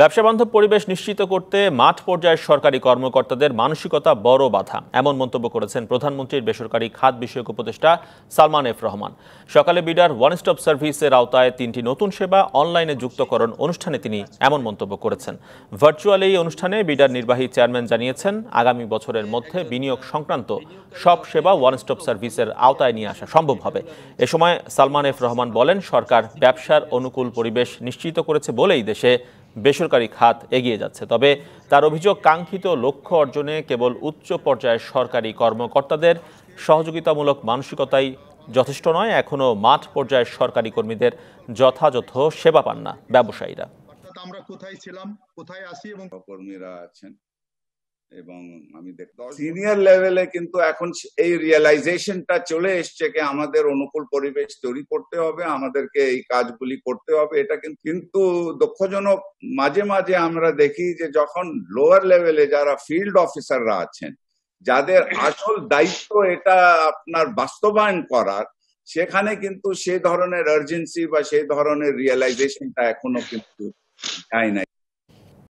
ব্যবসা বান্ধব পরিবেশ নিশ্চিত করতে মাঠ পর্যায়ের সরকারি কর্মকর্তাদের মানসিকতা বড় বাধা এমন মন্তব্য করেছেন প্রধানমন্ত্রীর বেসরকারি খাত বিষয়ক উপদেষ্টা সালমান এফ রহমান সকালে বিডার ওয়ান স্টপ সার্ভিসের আওতায় তিনটি নতুন সেবা অনলাইনে যুক্তকরণ অনুষ্ঠানে তিনি এমন মন্তব্য করেছেন ভার্চুয়াল এই অনুষ্ঠানে বিডার নির্বাহী চেয়ারম্যান জানিয়েছেন আগামী বছরের মধ্যে বিনিয়োগ সংক্রান্ত সব সেবা ওয়ান স্টপ সার্ভিসের আওতায় নিয়ে আসা সম্ভব হবে এ সময় সালমান এফ রহমান বলেন সরকার ব্যবসার অনুকূল পরিবেশ নিশ্চিত করেছে বলেই দেশে বেসরকারি খাত এগিয়ে যাচ্ছে তবে তার অভিযোগ কাঙ্ক্ষিত লক্ষ্য অর্জনে কেবল উচ্চ পর্যায়ের সরকারি কর্মকর্তাদের সহযোগিতামূলক মানসিকতাই যথেষ্ট নয় এখনও মাঠ পর্যায়ের সরকারি কর্মীদের যথাযথ সেবা পান না ব্যবসায়ীরা আমরা কোথায় ছিলাম কোথায় আছি এবং কর্মীরা আছেন এবং আমি সিনিয়র লেভেলে কিন্তু এখন এই রিয়েলাইজেশনটা চলে এসছে যে আমাদের অনুকূল পরিবেশ তৈরি করতে হবে আমাদেরকে এই কাজগুলি করতে হবে এটা কিন্তু দুঃখজনক মাঝে মাঝে আমরা দেখি যে যখন লোয়ার লেভেলে যারা ফিল্ড অফিসাররা আছেন যাদের আসল দায়িত্ব এটা আপনার বাস্তবায়ন করার সেখানে কিন্তু সেই ধরনের আর্জেন্সি বা সেই ধরনের রিয়েলাইজেশনটা এখনো কিন্তু যায় নাই